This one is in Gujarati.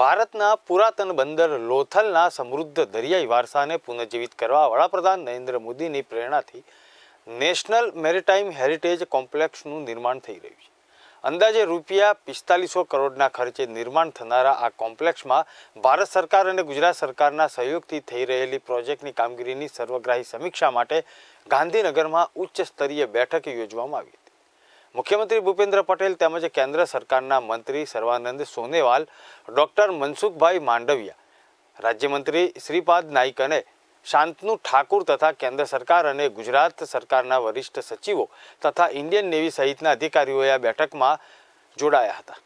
ભારતના પુરાતન બંદર લોથલના સમૃદ્ધ દરિયાઈ વારસાને પુનઃજીવિત કરવા વડાપ્રધાન નરેન્દ્ર મોદીની પ્રેરણાથી નેશનલ મેરીટાઈમ હેરિટેજ કોમ્પ્લેક્ષનું નિર્માણ થઈ રહ્યું છે અંદાજે રૂપિયા પિસ્તાલીસો કરોડના ખર્ચે નિર્માણ થનારા આ કોમ્પ્લેક્સમાં ભારત સરકાર અને ગુજરાત સરકારના સહયોગથી થઈ રહેલી પ્રોજેક્ટની કામગીરીની સર્વગ્રાહી સમીક્ષા માટે ગાંધીનગરમાં ઉચ્ચ સ્તરીય બેઠક યોજવામાં આવી મુખ્યમંત્રી ભૂપેન્દ્ર પટેલ તેમજ કેન્દ્ર સરકારના મંત્રી સર્વાનંદ સોનેવાલ ડૉક્ટર મનસુખભાઈ માંડવિયા રાજ્યમંત્રી શ્રીપાદ નાઇક અને શાંતનુ ઠાકુર તથા કેન્દ્ર સરકાર અને ગુજરાત સરકારના વરિષ્ઠ સચિવો તથા ઇન્ડિયન નેવી સહિતના અધિકારીઓએ આ બેઠકમાં જોડાયા હતા